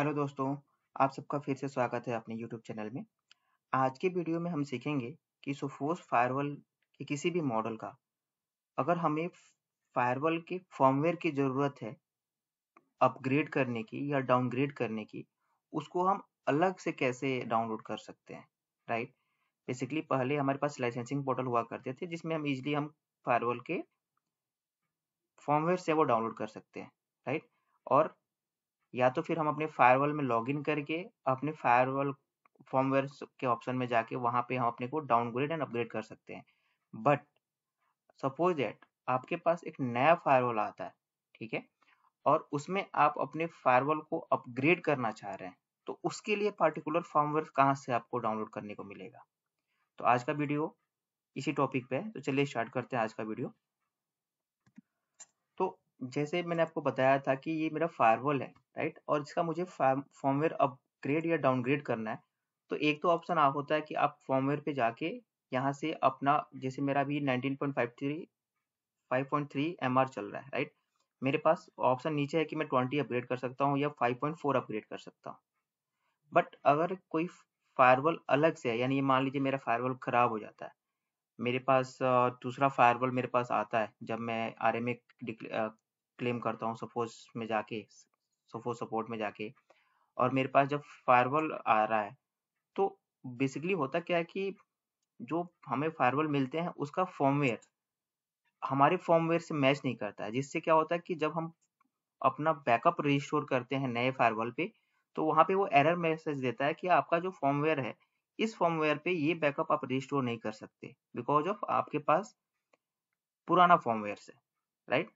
hello दोस्तों आप सबका फिर से स्वागत है अपने यूट्यूब चैनल में आज के वीडियो में हम सीखेंगे कि सोफोर्स फायरवॉल के किसी भी मॉडल का अगर हमें फायरवॉल के फॉर्मवेयर की ज़रूरत है अपग्रेड करने की या डाउनग्रेड करने की उसको हम अलग से कैसे डाउनलोड कर सकते हैं राइट बेसिकली पहले हमारे पास लाइसेंसिंग पोर्टल हुआ करते थे जिसमें हम इजिली हम फायरवॉल के फॉर्मवेयर से वो डाउनलोड कर सकते हैं राइट और या तो फिर हम अपने फायरवॉल में लॉगिन करके अपने फायरवॉल फॉर्मवेयर के ऑप्शन में जाके वहाँ पे हम अपने को डाउनग्रेड एंड अपग्रेड कर सकते हैं बट सपोज दैट आपके पास एक नया फायरवॉल आता है ठीक है और उसमें आप अपने फायरवॉल को अपग्रेड करना चाह रहे हैं तो उसके लिए पार्टिकुलर फॉर्मवेयर कहाँ से आपको डाउनलोड करने को मिलेगा तो आज का वीडियो इसी टॉपिक पे है तो चलिए स्टार्ट करते हैं आज का वीडियो जैसे मैंने आपको बताया था कि ये मेरा फायरवॉल है राइट और इसका मुझे फॉर्मवेयर अपग्रेड या डाउनग्रेड करना है तो एक तो ऑप्शन आप होता है कि आप फॉर्मवेयर पे जाके यहाँ से अपना जैसे मेरा अभी 19.53 5.3 एमआर चल रहा है राइट मेरे पास ऑप्शन नीचे है कि मैं ट्वेंटी अपग्रेड कर सकता हूँ या 5.4 अपग्रेड कर सकता हूँ बट अगर कोई फायरवॉल अलग से है यानी ये मान लीजिए मेरा फायरवॉल खराब हो जाता है मेरे पास दूसरा फायरवॉल मेरे पास आता है जब मैं आर एम क्लेम करता हूँ सपोज में जाके सपोज सपोर्ट में जाके और मेरे पास जब फायरवॉल आ रहा है तो बेसिकली होता क्या है कि जो हमें फायरवॉल मिलते हैं उसका फॉर्मवेयर हमारे फॉर्मवेयर से मैच नहीं करता है जिससे क्या होता है कि जब हम अपना बैकअप रिस्टोर करते हैं नए फायरवॉल पे तो वहाँ पे वो एरर मैसेज देता है कि आपका जो फॉर्मवेयर है इस फॉर्मवेयर पे ये बैकअप आप रिस्टोर नहीं कर सकते बिकॉज ऑफ आपके पास पुराना फॉर्मवेयर है राइट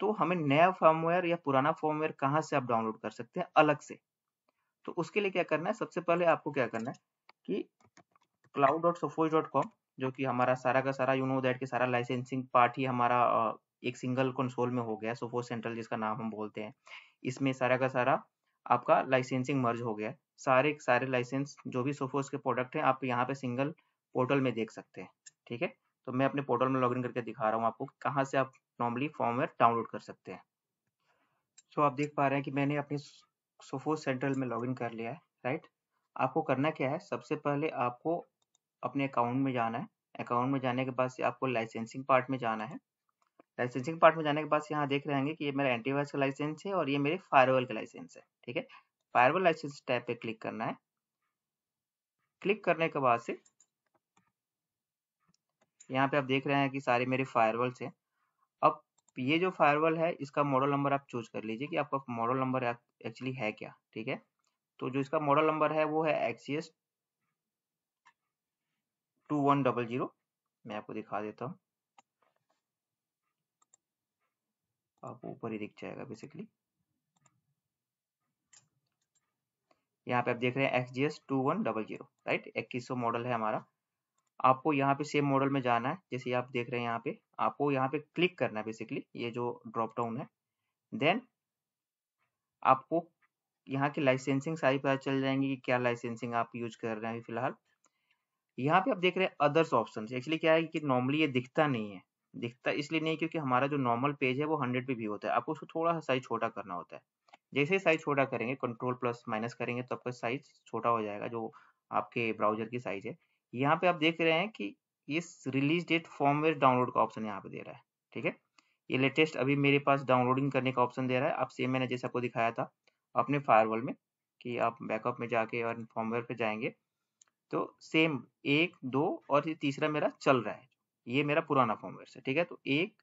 तो हमें नया फॉर्मवेयर या पुराना फॉर्मवेयर कहाँ से आप डाउनलोड कर सकते हैं अलग से तो उसके लिए क्या करना है सबसे पहले आपको क्या करना है कि cloud.sophos.com जो कि हमारा सारा का सारा यू नो दैट के सारा लाइसेंसिंग पार्ट ही हमारा एक सिंगल कंसोल में हो गया सोफोस सेंट्रल जिसका नाम हम बोलते हैं इसमें सारा का सारा आपका लाइसेंसिंग मर्ज हो गया सारे सारे लाइसेंस जो भी सोफोस के प्रोडक्ट हैं आप यहाँ पे सिंगल पोर्टल में देख सकते हैं ठीक है तो मैं अपने पोर्टल में लॉगिन करके दिखा रहा हूँ आपको कहाँ से आप नॉर्मली फॉर्मवेयर डाउनलोड कर सकते हैं सो so, आप देख पा रहे हैं कि मैंने अपने सोफो सेंट्रल में लॉगिन कर लिया है राइट आपको करना क्या है सबसे पहले आपको अपने अकाउंट में जाना है अकाउंट में जाने के बाद से आपको लाइसेंसिंग पार्ट में जाना है लाइसेंसिंग पार्ट में जाने के बाद से यहाँ देख रहे हैं कि ये मेरा एंटीवायरस का लाइसेंस है और ये मेरे फायरवॉल का लाइसेंस है ठीक है फायरवॉल लाइसेंस टैब पे क्लिक करना है क्लिक करने के बाद से यहाँ पे आप देख रहे हैं कि सारे मेरे फायरवॉल्स हैं अब ये जो फायरवॉल है इसका मॉडल नंबर आप चूज कर लीजिए कि आपका मॉडल नंबर एक्चुअली है क्या ठीक है तो जो इसका मॉडल नंबर है वो है XCS two one double zero मैं आपको दिखा देता हूँ आपको ऊपर ही दिख जाएगा बेसिकली यहाँ पे आप देख रहे हैं XGS two one double zero right इक्कीस सौ मॉडल है हमारा आपको यहाँ पे सेम मॉडल में जाना है जैसे आप देख रहे हैं यहाँ पे आपको यहाँ पे क्लिक करना है बेसिकली ये जो ड्रॉप डाउन है देन आपको यहाँ की लाइसेंसिंग सारी पता चल जाएंगी कि क्या लाइसेंसिंग आप यूज कर रहे हैं फिलहाल यहाँ पे आप देख रहे हैं अदर्स ऑप्शन एक्चुअली क्या है कि नॉर्मली ये दिखता नहीं है दिखता इसलिए नहीं क्योंकि हमारा जो नॉर्मल पेज है वो हंड्रेड पे भी होता है आपको उसको थोड़ा सा साइज छोटा करना होता है जैसे ही साइज छोटा करेंगे कंट्रोल प्लस माइनस करेंगे तो आपका साइज छोटा हो जाएगा जो आपके ब्राउजर की साइज है यहाँ पे आप देख रहे हैं कि इस रिलीज डेट फॉर्मवेयर डाउनलोड का ऑप्शन यहाँ पे दे रहा है ठीक है ये लेटेस्ट अभी मेरे पास डाउनलोडिंग करने का ऑप्शन दे रहा है आप सेम मैंने जैसा आपको दिखाया था अपने फायरवॉल में कि आप बैकअप में जाके और फॉर्मवेयर पे जाएंगे तो सेम एक दो और ये तीसरा मेरा चल रहा है ये मेरा पुराना फॉर्मवेयर है ठीक है तो एक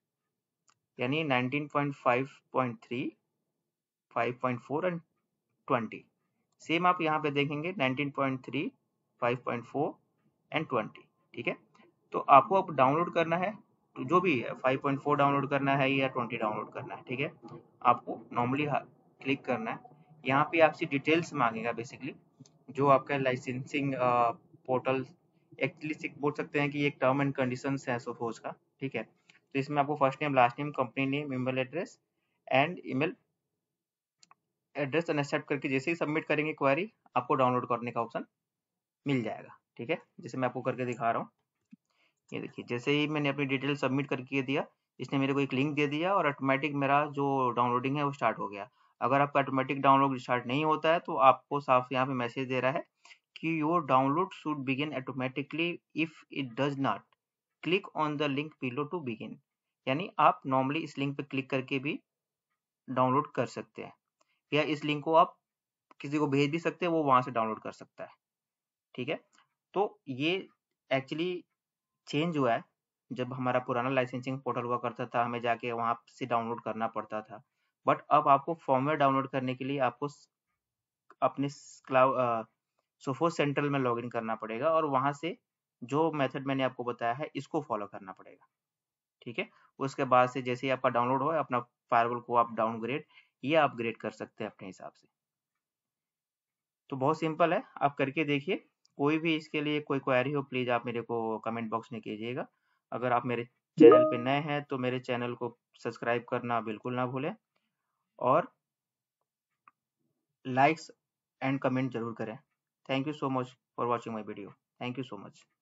यानी 19.5.3 5.4 एंड 20 सेम आप यहाँ पे देखेंगे 19.3 5.4 एंड ट्वेंटी ठीक है तो आपको अब डाउनलोड करना है तो जो भी है फाइव पॉइंट फोर डाउनलोड करना है या ट्वेंटी डाउनलोड करना है ठीक है आपको नॉर्मली क्लिक करना है यहाँ पे आपसे डिटेल्स मांगेगा बेसिकली जो आपका लाइसेंसिंग पोर्टल एक्चुअली बोल सकते हैं कि एक टर्म एंड कंडीशन है सोफोज का ठीक है तो इसमें आपको first name last name company name email address and email address accept करके जैसे ही सबमिट करेंगे क्वारी आपको डाउनलोड करने का ऑप्शन मिल जाएगा ठीक है जैसे मैं आपको करके दिखा रहा हूँ ये देखिए जैसे ही मैंने अपनी डिटेल सबमिट करके दिया इसने मेरे को एक लिंक दे दिया और ऑटोमेटिक मेरा जो डाउनलोडिंग है वो स्टार्ट हो गया अगर आपका ऑटोमेटिक डाउनलोड स्टार्ट नहीं होता है तो आपको साफ यहाँ पे मैसेज दे रहा है कि your download should begin automatically if it does not click on the link below to begin यानी आप नॉर्मली इस लिंक पे क्लिक करके भी डाउनलोड कर सकते हैं या इस लिंक को आप किसी को भेज भी सकते हैं वो वहां से डाउनलोड कर सकता है ठीक है तो ये एक्चुअली चेंज हुआ है जब हमारा पुराना लाइसेंसिंग पोर्टल हुआ करता था हमें जाके वहाँ से डाउनलोड करना पड़ता था बट अब आपको फॉर्मवेयर डाउनलोड करने के लिए आपको अपने क्लाउड सोफो सेंट्रल में लॉगिन करना पड़ेगा और वहाँ से जो मेथड मैंने आपको बताया है इसको फॉलो करना पड़ेगा ठीक है उसके बाद से जैसे ही आपका डाउनलोड हो अपना फायरवॉल को आप डाउनग्रेड या अपग्रेड कर सकते हैं अपने हिसाब से तो बहुत सिंपल है आप करके देखिए कोई भी इसके लिए कोई क्वेरी हो प्लीज़ आप मेरे को कमेंट बॉक्स में कीजिएगा अगर आप मेरे चैनल पे नए हैं तो मेरे चैनल को सब्सक्राइब करना बिल्कुल ना भूलें और लाइक्स एंड कमेंट जरूर करें thank you so much for watching my video thank you so much